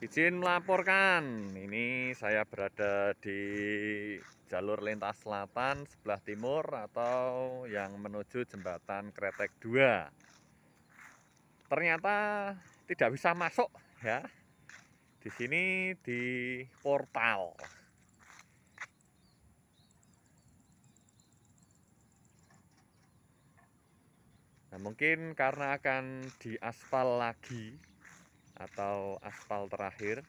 izin melaporkan ini saya berada di jalur lintas selatan sebelah timur atau yang menuju jembatan kretek 2 ternyata tidak bisa masuk ya di sini di portal Nah, mungkin karena akan diaspal lagi atau aspal terakhir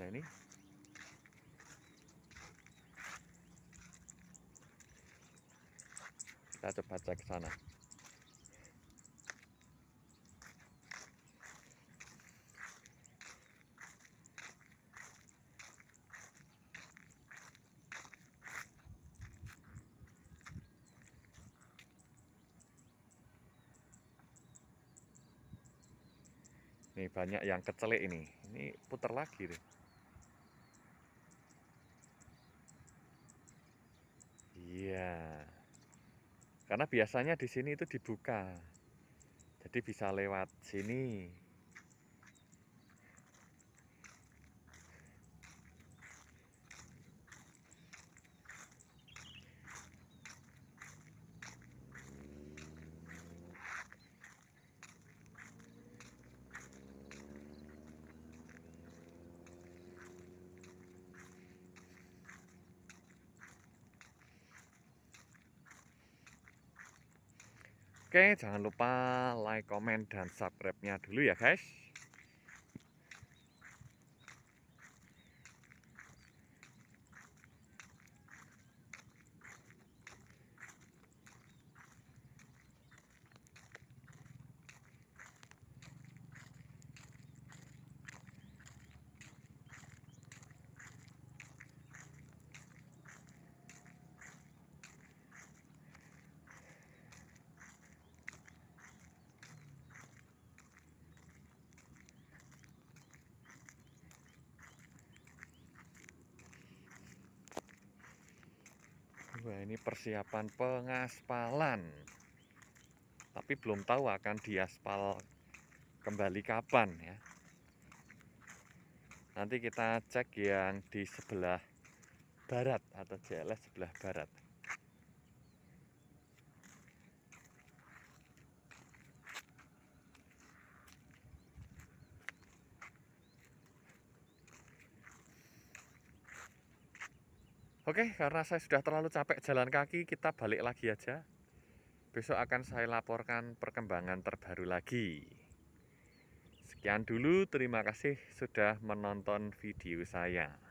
nah ini kita coba cek sana Ini banyak yang kecelik ini. Ini putar lagi deh. Iya. Karena biasanya di sini itu dibuka. Jadi bisa lewat sini. Oke, jangan lupa like, comment, dan subscribe-nya dulu ya guys. Wah ini persiapan pengaspalan Tapi belum tahu akan diaspal kembali kapan ya Nanti kita cek yang di sebelah barat atau JLS sebelah barat Oke, karena saya sudah terlalu capek jalan kaki, kita balik lagi aja. Besok akan saya laporkan perkembangan terbaru lagi. Sekian dulu, terima kasih sudah menonton video saya.